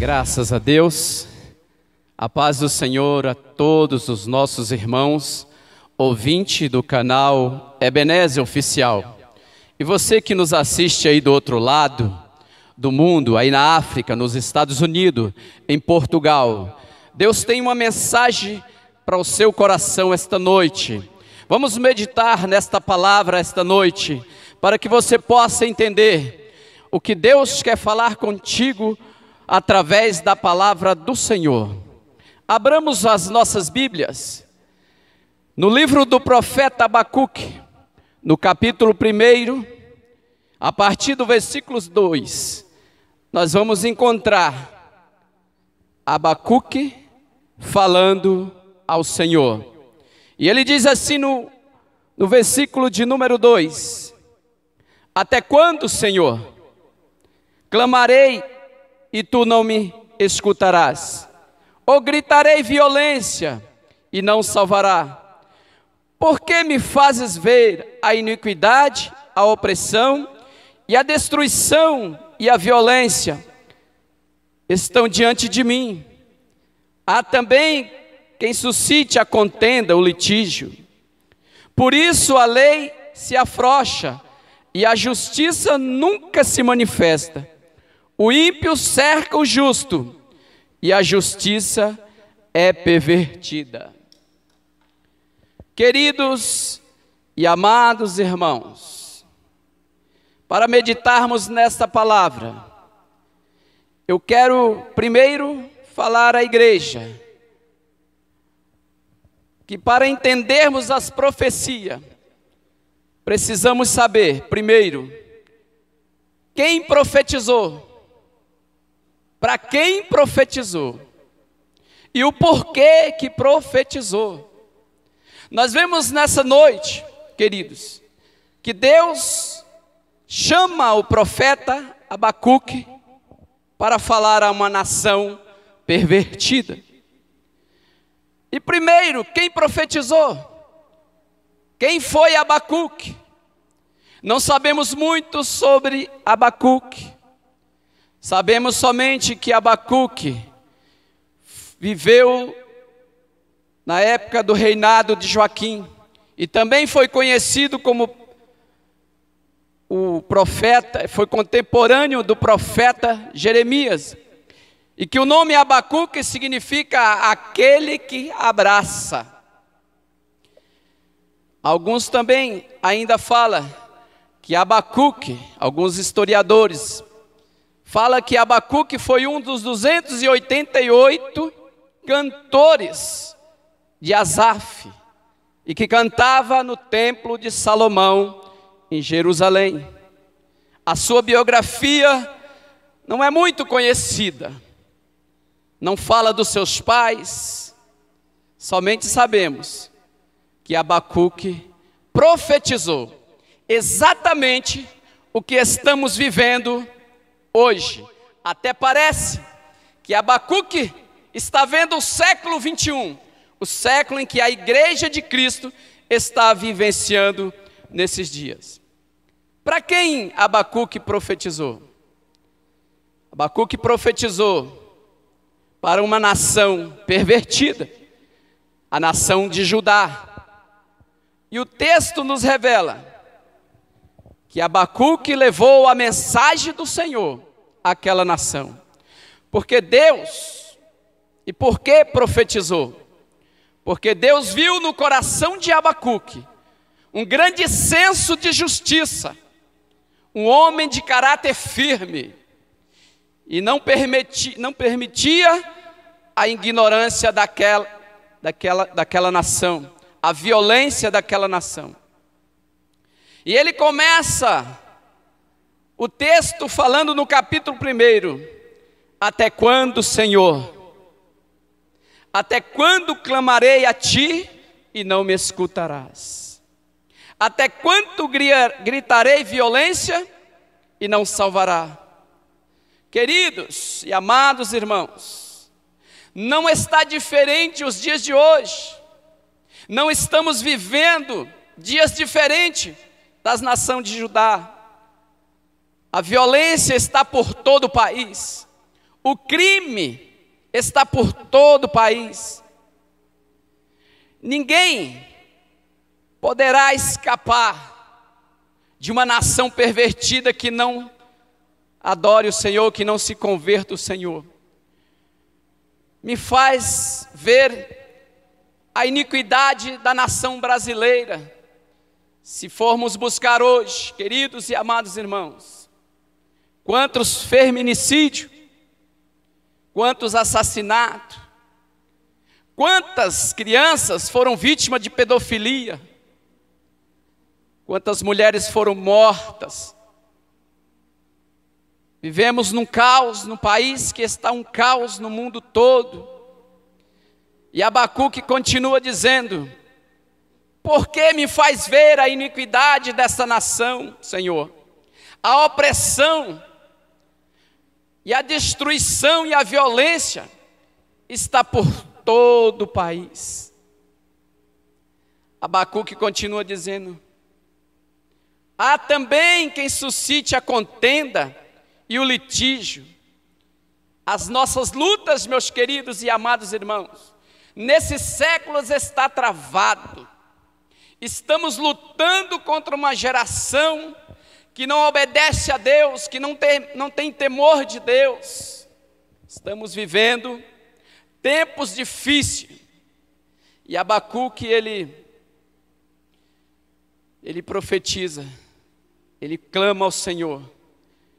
Graças a Deus. A paz do Senhor a todos os nossos irmãos, ouvinte do canal Ebenezer Oficial. E você que nos assiste aí do outro lado do mundo, aí na África, nos Estados Unidos, em Portugal. Deus tem uma mensagem para o seu coração esta noite. Vamos meditar nesta palavra esta noite, para que você possa entender o que Deus quer falar contigo através da palavra do Senhor. Abramos as nossas Bíblias no livro do profeta Abacuque, no capítulo 1, a partir do versículo 2, nós vamos encontrar Abacuque falando ao Senhor. E ele diz assim no, no versículo de número 2: Até quando, Senhor? Clamarei e tu não me escutarás. Ou gritarei violência e não salvará. Por que me fazes ver a iniquidade, a opressão e a destruição e a violência? Estão diante de mim. Há também quem suscite a contenda, o litígio. Por isso a lei se afrocha e a justiça nunca se manifesta o ímpio cerca o justo, e a justiça é pervertida. Queridos e amados irmãos, para meditarmos nesta palavra, eu quero primeiro falar à igreja que para entendermos as profecias, precisamos saber, primeiro, quem profetizou para quem profetizou e o porquê que profetizou. Nós vemos nessa noite, queridos, que Deus chama o profeta Abacuque para falar a uma nação pervertida. E primeiro, quem profetizou? Quem foi Abacuque? Não sabemos muito sobre Abacuque. Sabemos somente que Abacuque viveu na época do reinado de Joaquim e também foi conhecido como o profeta, foi contemporâneo do profeta Jeremias. E que o nome Abacuque significa aquele que abraça. Alguns também ainda falam que Abacuque, alguns historiadores, fala que Abacuque foi um dos 288 cantores de azaf e que cantava no templo de Salomão em Jerusalém. A sua biografia não é muito conhecida. Não fala dos seus pais. Somente sabemos que Abacuque profetizou exatamente o que estamos vivendo Hoje, até parece que Abacuque está vendo o século 21, o século em que a igreja de Cristo está vivenciando nesses dias. Para quem Abacuque profetizou? Abacuque profetizou para uma nação pervertida, a nação de Judá. E o texto nos revela que Abacuque levou a mensagem do Senhor àquela nação. Porque Deus, e por que profetizou? Porque Deus viu no coração de Abacuque um grande senso de justiça, um homem de caráter firme, e não, permiti, não permitia a ignorância daquela, daquela, daquela nação, a violência daquela nação. E ele começa o texto falando no capítulo 1: Até quando, Senhor? Até quando clamarei a ti e não me escutarás? Até quando gritarei violência e não salvará? Queridos e amados irmãos, não está diferente os dias de hoje, não estamos vivendo dias diferentes das nações de Judá. A violência está por todo o país. O crime está por todo o país. Ninguém poderá escapar de uma nação pervertida que não adore o Senhor, que não se converta o Senhor. Me faz ver a iniquidade da nação brasileira se formos buscar hoje, queridos e amados irmãos, quantos feminicídio, quantos assassinatos, quantas crianças foram vítimas de pedofilia, quantas mulheres foram mortas. Vivemos num caos, num país que está um caos no mundo todo. E Abacuque continua dizendo: por que me faz ver a iniquidade dessa nação, Senhor? A opressão e a destruição e a violência está por todo o país. Abacuque continua dizendo: Há também quem suscite a contenda e o litígio. As nossas lutas, meus queridos e amados irmãos, nesses séculos está travado Estamos lutando contra uma geração que não obedece a Deus, que não tem, não tem temor de Deus. Estamos vivendo tempos difíceis. E Abacuque, ele, ele profetiza, ele clama ao Senhor.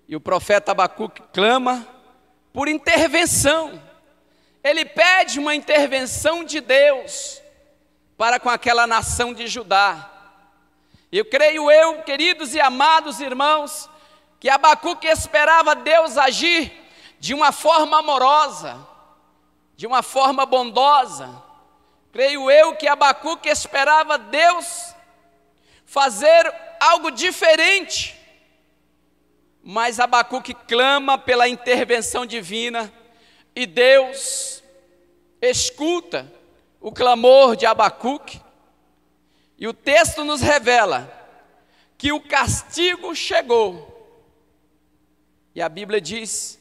E o profeta Abacuque clama por intervenção. Ele pede uma intervenção de Deus para com aquela nação de Judá. Eu creio eu, queridos e amados irmãos, que Abacuque esperava Deus agir de uma forma amorosa, de uma forma bondosa. Creio eu que Abacuque esperava Deus fazer algo diferente. Mas Abacuque clama pela intervenção divina e Deus escuta o clamor de Abacuque, e o texto nos revela que o castigo chegou. E a Bíblia diz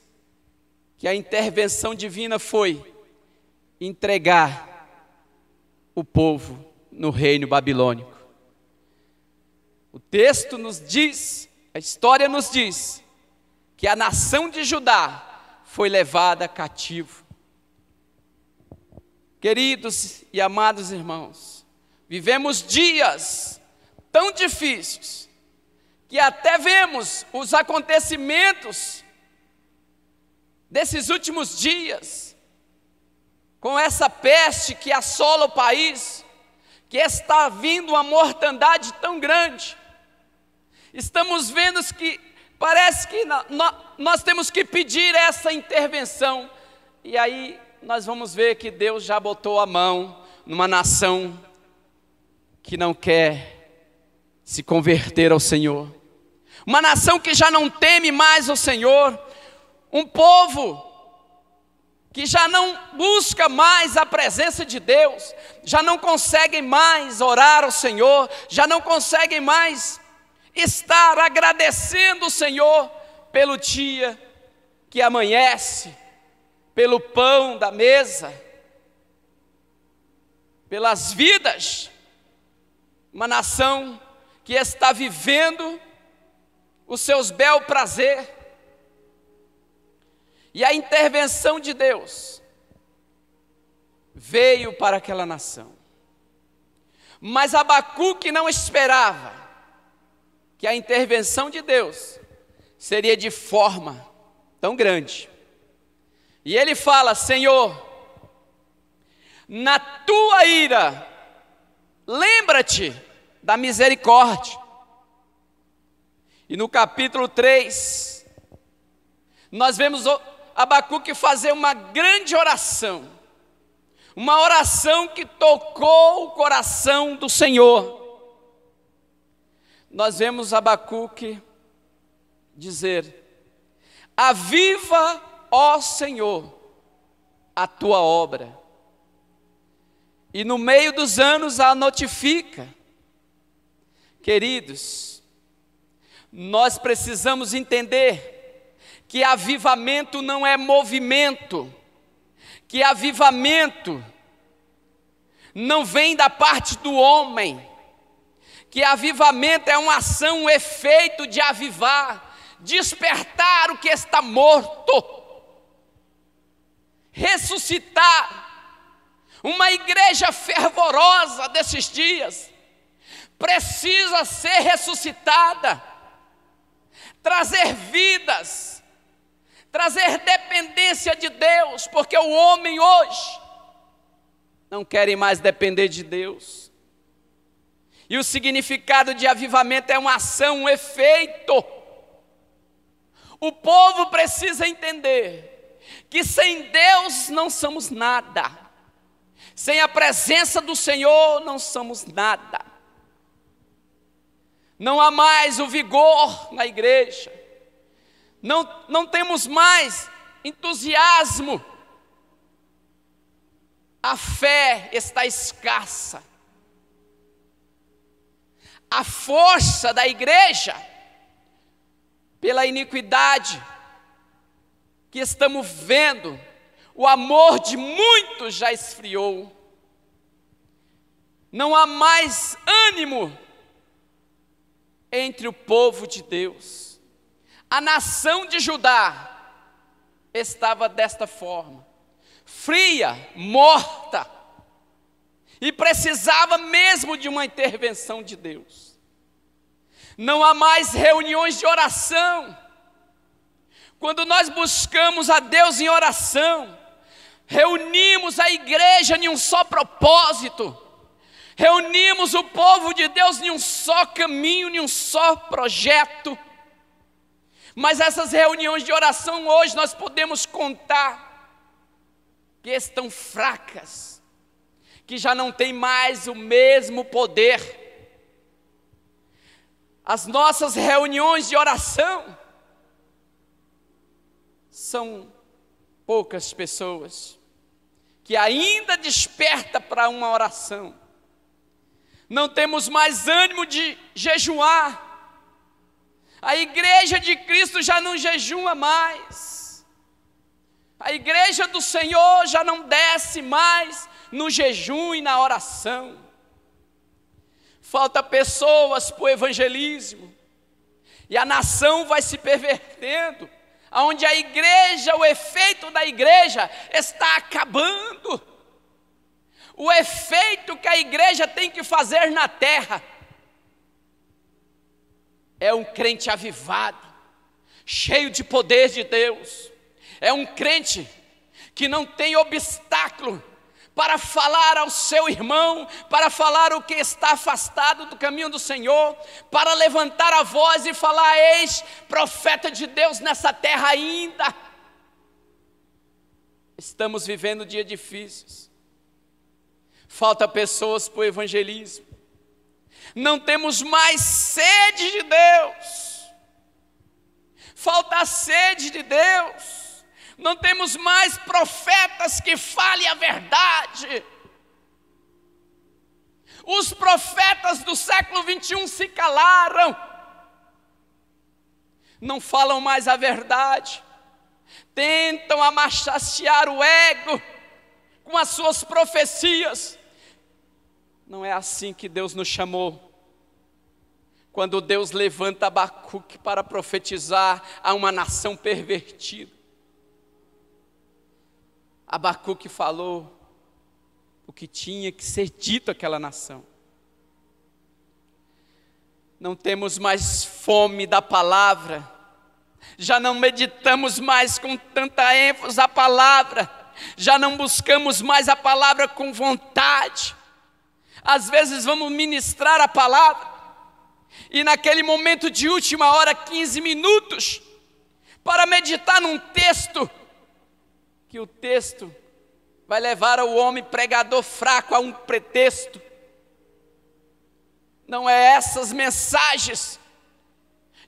que a intervenção divina foi entregar o povo no reino babilônico. O texto nos diz, a história nos diz, que a nação de Judá foi levada cativo. Queridos e amados irmãos, vivemos dias tão difíceis que até vemos os acontecimentos desses últimos dias, com essa peste que assola o país, que está vindo uma mortandade tão grande. Estamos vendo que parece que nós temos que pedir essa intervenção. E aí nós vamos ver que Deus já botou a mão numa nação que não quer se converter ao Senhor, uma nação que já não teme mais o Senhor, um povo que já não busca mais a presença de Deus, já não conseguem mais orar ao Senhor, já não conseguem mais estar agradecendo o Senhor pelo dia que amanhece, pelo pão da mesa, pelas vidas. Uma nação que está vivendo os seus bel prazer. E a intervenção de Deus veio para aquela nação. Mas Abacuque não esperava que a intervenção de Deus seria de forma tão grande. E ele fala: Senhor, na tua ira, lembra-te da misericórdia. E no capítulo 3, nós vemos Abacuque fazer uma grande oração, uma oração que tocou o coração do Senhor. Nós vemos Abacuque dizer: Aviva ó Senhor, a tua obra. E no meio dos anos a notifica. Queridos, nós precisamos entender que avivamento não é movimento, que avivamento não vem da parte do homem, que avivamento é uma ação, um efeito de avivar, despertar o que está morto ressuscitar uma igreja fervorosa desses dias precisa ser ressuscitada, trazer vidas, trazer dependência de Deus, porque o homem hoje não quer mais depender de Deus. E o significado de avivamento é uma ação, um efeito. O povo precisa entender que sem Deus não somos nada, sem a presença do Senhor não somos nada. Não há mais o vigor na igreja, não, não temos mais entusiasmo, a fé está escassa, a força da igreja pela iniquidade, que estamos vendo, o amor de muitos já esfriou. Não há mais ânimo entre o povo de Deus. A nação de Judá estava desta forma, fria, morta, e precisava mesmo de uma intervenção de Deus. Não há mais reuniões de oração quando nós buscamos a Deus em oração, reunimos a igreja em um só propósito, reunimos o povo de Deus em um só caminho, em um só projeto. Mas essas reuniões de oração hoje nós podemos contar que estão fracas, que já não tem mais o mesmo poder. As nossas reuniões de oração, são poucas pessoas que ainda desperta para uma oração. Não temos mais ânimo de jejuar. A igreja de Cristo já não jejua mais. A igreja do Senhor já não desce mais no jejum e na oração. Falta pessoas para o evangelismo. E a nação vai se pervertendo onde a igreja, o efeito da igreja está acabando. O efeito que a igreja tem que fazer na terra é um crente avivado, cheio de poder de Deus, é um crente que não tem obstáculo para falar ao seu irmão, para falar o que está afastado do caminho do Senhor, para levantar a voz e falar: Eis profeta de Deus nessa terra ainda. Estamos vivendo dias difíceis, falta pessoas para o evangelismo, não temos mais sede de Deus, falta a sede de Deus não temos mais profetas que falem a verdade. Os profetas do século 21 se calaram, não falam mais a verdade, tentam amachacear o ego com as suas profecias. Não é assim que Deus nos chamou. Quando Deus levanta Abacuque para profetizar a uma nação pervertida, Abacuque falou o que tinha que ser dito àquela nação. Não temos mais fome da palavra, já não meditamos mais com tanta ênfase a palavra, já não buscamos mais a palavra com vontade. Às vezes vamos ministrar a palavra, e naquele momento de última hora, 15 minutos, para meditar num texto que o texto vai levar o homem pregador fraco a um pretexto. Não é essas mensagens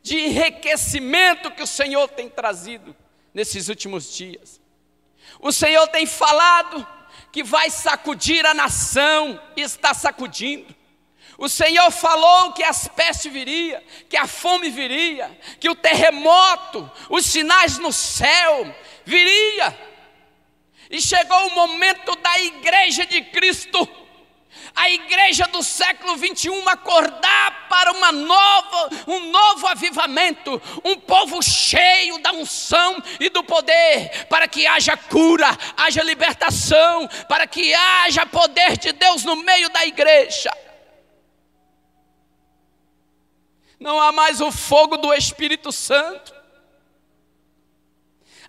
de enriquecimento que o Senhor tem trazido nesses últimos dias. O Senhor tem falado que vai sacudir a nação, e está sacudindo. O Senhor falou que as pestes viria, que a fome viria, que o terremoto, os sinais no céu viria. E chegou o momento da igreja de Cristo, a igreja do século 21 acordar para uma nova, um novo avivamento, um povo cheio da unção e do poder, para que haja cura, haja libertação, para que haja poder de Deus no meio da igreja. Não há mais o fogo do Espírito Santo.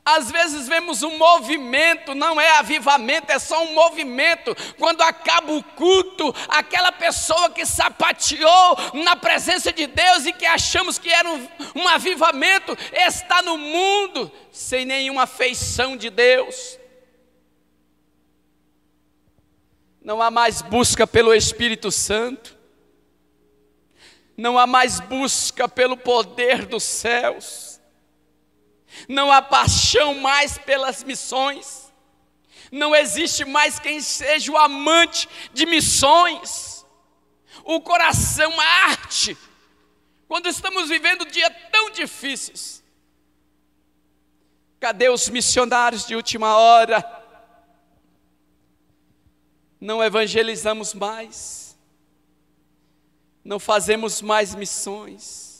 Às vezes vemos um movimento, não é avivamento, é só um movimento. Quando acaba o culto, aquela pessoa que sapateou na presença de Deus e que achamos que era um, um avivamento, está no mundo sem nenhuma afeição de Deus. Não há mais busca pelo Espírito Santo, não há mais busca pelo poder dos céus não há paixão mais pelas missões, não existe mais quem seja o amante de missões, o coração arte, quando estamos vivendo dias tão difíceis. Cadê os missionários de última hora? Não evangelizamos mais, não fazemos mais missões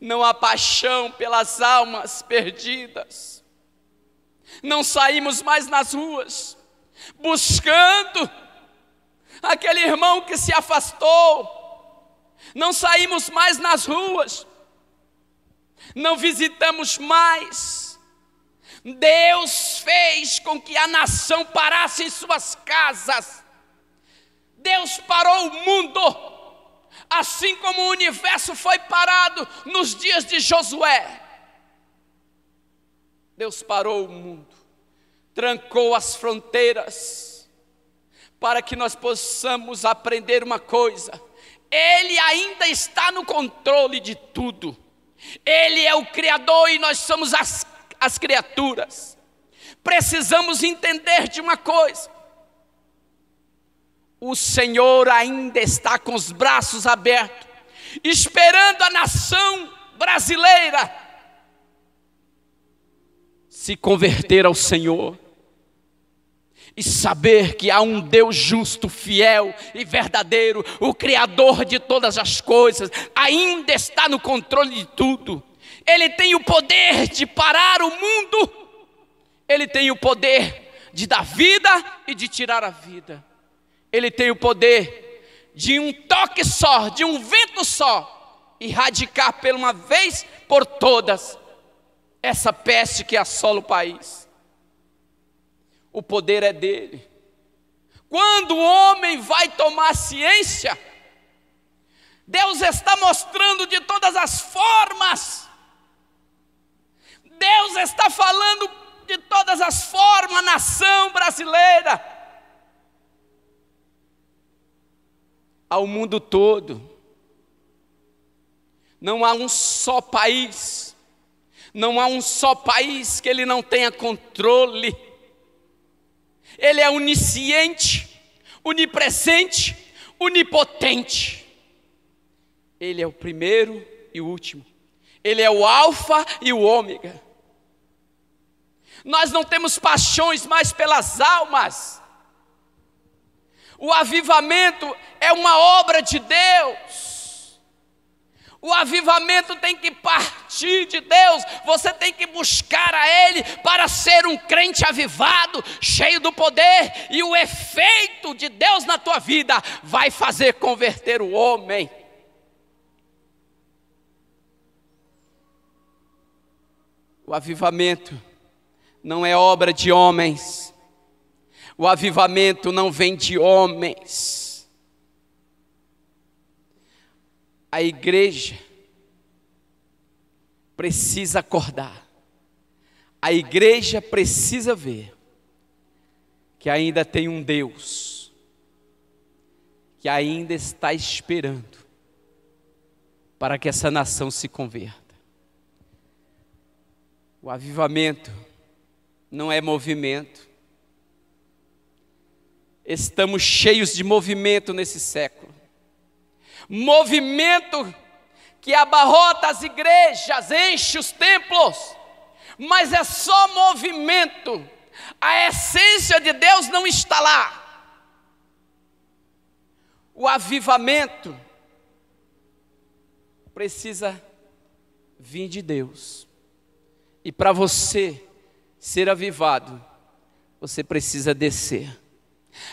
não há paixão pelas almas perdidas. Não saímos mais nas ruas buscando aquele irmão que se afastou. Não saímos mais nas ruas. Não visitamos mais. Deus fez com que a nação parasse em suas casas. Deus parou o mundo Assim como o universo foi parado nos dias de Josué, Deus parou o mundo, trancou as fronteiras, para que nós possamos aprender uma coisa: Ele ainda está no controle de tudo, Ele é o Criador e nós somos as, as criaturas. Precisamos entender de uma coisa: o Senhor ainda está com os braços abertos, esperando a nação brasileira se converter ao Senhor e saber que há um Deus justo, fiel e verdadeiro, o Criador de todas as coisas, ainda está no controle de tudo. Ele tem o poder de parar o mundo, ele tem o poder de dar vida e de tirar a vida ele tem o poder de um toque só, de um vento só, erradicar pela uma vez por todas essa peste que assola o país. O poder é dele. Quando o homem vai tomar ciência, Deus está mostrando de todas as formas. Deus está falando de todas as formas, nação brasileira ao mundo todo. Não há um só país, não há um só país que ele não tenha controle. Ele é onisciente, onipresente, onipotente. Ele é o primeiro e o último. Ele é o Alfa e o Ômega. Nós não temos paixões mais pelas almas, o avivamento é uma obra de Deus. O avivamento tem que partir de Deus, você tem que buscar a Ele para ser um crente avivado, cheio do poder, e o efeito de Deus na tua vida vai fazer converter o homem. O avivamento não é obra de homens, o avivamento não vem de homens. A igreja precisa acordar. A igreja precisa ver que ainda tem um Deus que ainda está esperando para que essa nação se converta. O avivamento não é movimento, estamos cheios de movimento nesse século. Movimento que abarrota as igrejas, enche os templos, mas é só movimento. A essência de Deus não está lá. O avivamento precisa vir de Deus. E para você ser avivado, você precisa descer.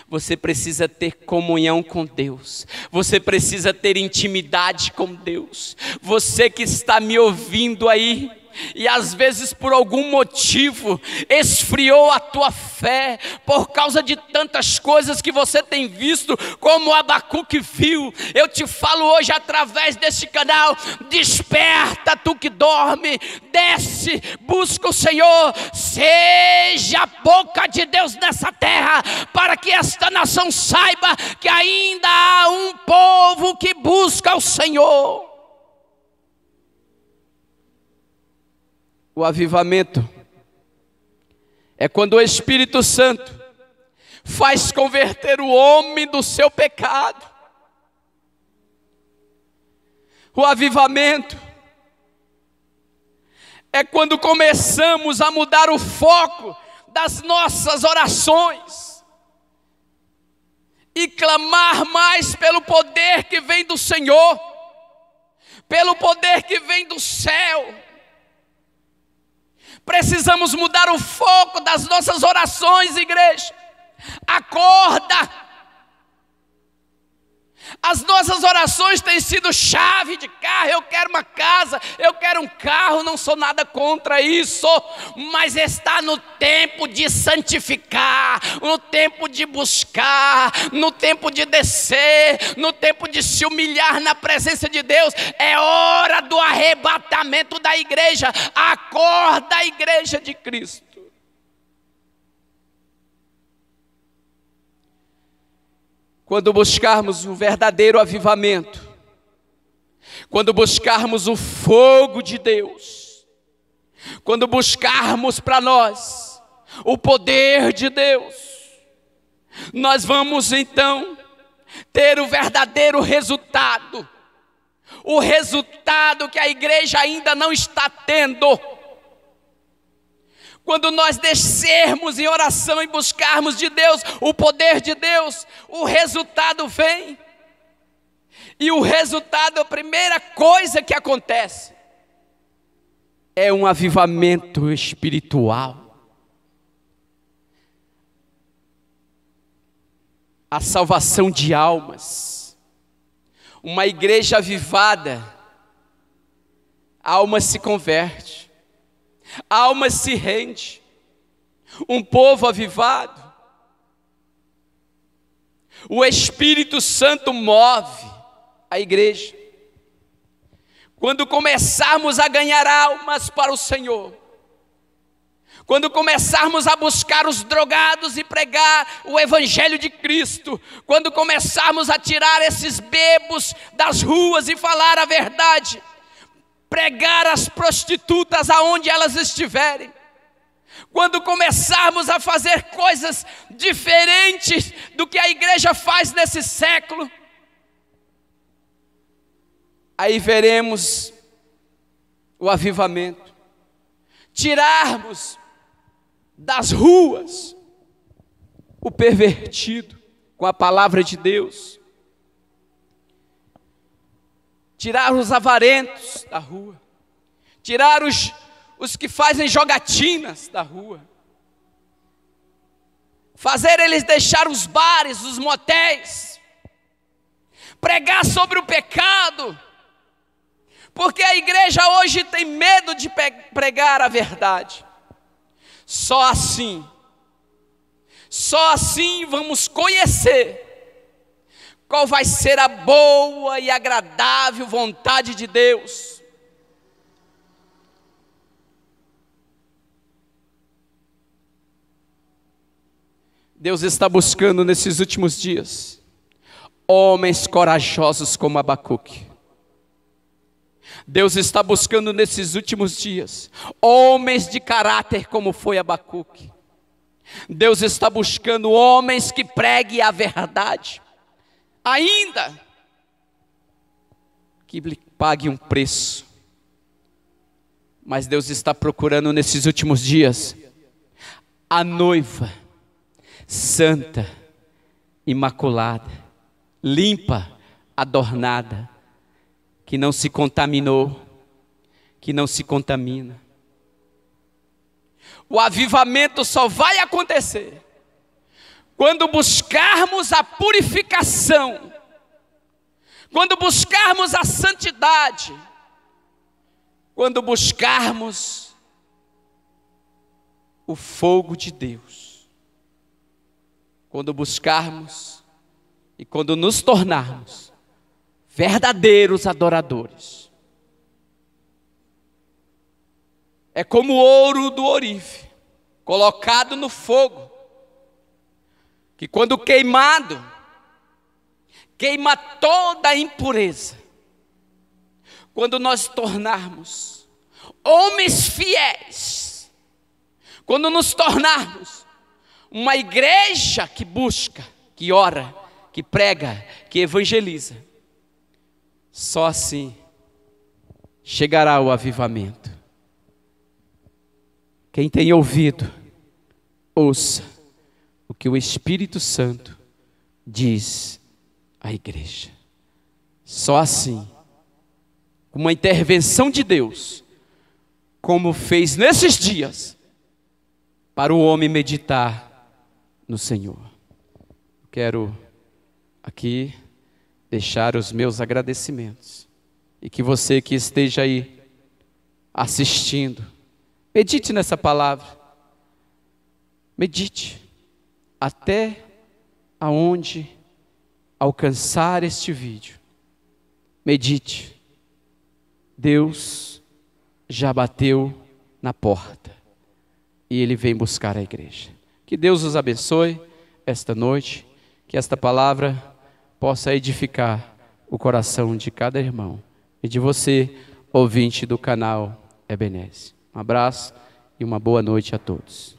Você precisa ter comunhão com Deus. Você precisa ter intimidade com Deus. Você que está me ouvindo aí, e às vezes por algum motivo esfriou a tua fé por causa de tantas coisas que você tem visto, como Abacuque viu. Eu te falo hoje através deste canal: desperta tu que dorme, desce, busca o Senhor, seja a boca de Deus nessa terra, para que esta nação saiba que ainda há um povo que busca o Senhor. o avivamento. É quando o Espírito Santo faz converter o homem do seu pecado. O avivamento é quando começamos a mudar o foco das nossas orações e clamar mais pelo poder que vem do Senhor, pelo poder que vem do céu Precisamos mudar o foco das nossas orações, igreja. Acorda! As nossas orações têm sido chave de carro. Eu quero uma casa, eu quero um carro, não sou nada contra isso, mas está no tempo de santificar, no tempo de buscar, no tempo de descer, no tempo de se humilhar na presença de Deus. É hora do arrebatamento da igreja. Acorda a igreja de Cristo. Quando buscarmos um verdadeiro avivamento, quando buscarmos o fogo de Deus, quando buscarmos para nós o poder de Deus, nós vamos então ter o verdadeiro resultado, o resultado que a igreja ainda não está tendo quando nós descermos em oração e buscarmos de Deus o poder de Deus, o resultado vem. E o resultado, a primeira coisa que acontece, é um avivamento espiritual. A salvação de almas. Uma igreja avivada, a alma se converte Almas se rende, um povo avivado. O Espírito Santo move a igreja. Quando começarmos a ganhar almas para o Senhor, quando começarmos a buscar os drogados e pregar o Evangelho de Cristo, quando começarmos a tirar esses bebos das ruas e falar a verdade, pregar as prostitutas aonde elas estiverem, quando começarmos a fazer coisas diferentes do que a igreja faz nesse século, aí veremos o avivamento. Tirarmos das ruas o pervertido com a palavra de Deus tirar os avarentos da rua, tirar os, os que fazem jogatinas da rua, fazer eles deixar os bares, os motéis, pregar sobre o pecado, porque a igreja hoje tem medo de pregar a verdade. Só assim, só assim vamos conhecer qual vai ser a boa e agradável vontade de Deus? Deus está buscando nesses últimos dias homens corajosos como Abacuque. Deus está buscando nesses últimos dias homens de caráter como foi Abacuque. Deus está buscando homens que preguem a verdade ainda que lhe pague um preço. Mas Deus está procurando nesses últimos dias a noiva santa, imaculada, limpa, adornada, que não se contaminou, que não se contamina. O avivamento só vai acontecer quando buscarmos a purificação, quando buscarmos a santidade, quando buscarmos o fogo de Deus, quando buscarmos e quando nos tornarmos verdadeiros adoradores. É como o ouro do orife, colocado no fogo, que quando queimado, queima toda a impureza. Quando nós tornarmos homens fiéis, quando nos tornarmos uma igreja que busca, que ora, que prega, que evangeliza, só assim chegará o avivamento. Quem tem ouvido, ouça o que o Espírito Santo diz à igreja. Só assim, com uma intervenção de Deus, como fez nesses dias, para o homem meditar no Senhor. Quero aqui deixar os meus agradecimentos e que você que esteja aí assistindo, medite nessa palavra. Medite até aonde alcançar este vídeo, medite. Deus já bateu na porta e ele vem buscar a igreja. Que Deus os abençoe esta noite, que esta palavra possa edificar o coração de cada irmão e de você, ouvinte do canal Ebenezer. Um abraço e uma boa noite a todos.